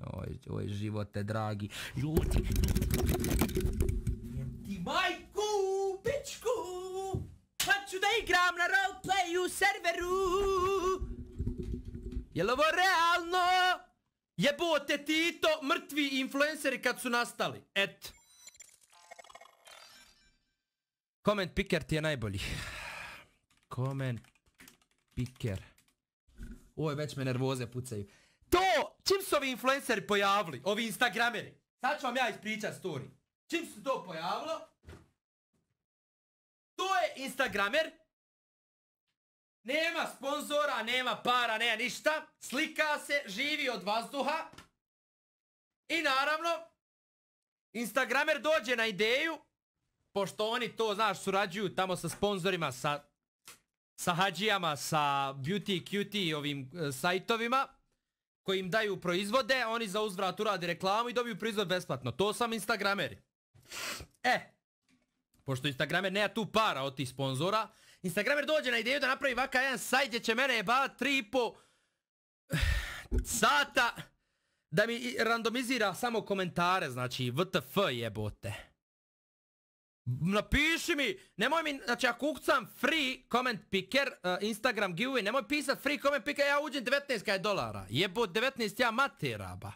Oj, ovaj, oj, ovaj živote, dragi. Ljudi. Ti majku, pičku. Hoću pa da igram na roleplay u serveru. Jel ovo realno? Jebote ti to mrtvi influenceri kad su nastali. Et. Comment picker ti je najbolji. Comment picker. Oj, već me nervoze pucaju su ovi influenceri pojavili, ovi instagrameri? Sad ću vam ja ispričat story. Čim se to pojavilo? To je instagramer. Nema sponzora, nema para, nema ništa. Slika se, živi od vazduha. I naravno, instagramer dođe na ideju, pošto oni to, znaš, surađuju tamo sa sponzorima, sa, sa hađijama, sa beauty, cutie, ovim e, sajtovima koji im daju proizvode, oni za uzvrat uradi reklamu i dobiju proizvod besplatno. To sam Instagrameri. E, pošto Instagramer nema tu para od tih sponzora, Instagramer dođe na ideju da napravi vaka jedan sajt gdje će mene jeba 3,5 sata da mi randomizira samo komentare, znači WTF jebote. Napiši mi, nemoj mi, znači ja kukcam free comment picker, uh, Instagram giveaway, nemoj pisat free comment picker, ja uđem 19 je dolara. Jebo 19 ja mate raba.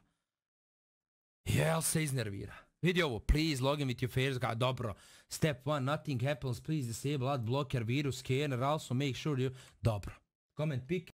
Jel se iznervira. Vidi ovo, please login with your Facebook, dobro. Step 1, nothing happens, please disable ad blocker, virus, scanner, also make sure you, dobro. Comment picker.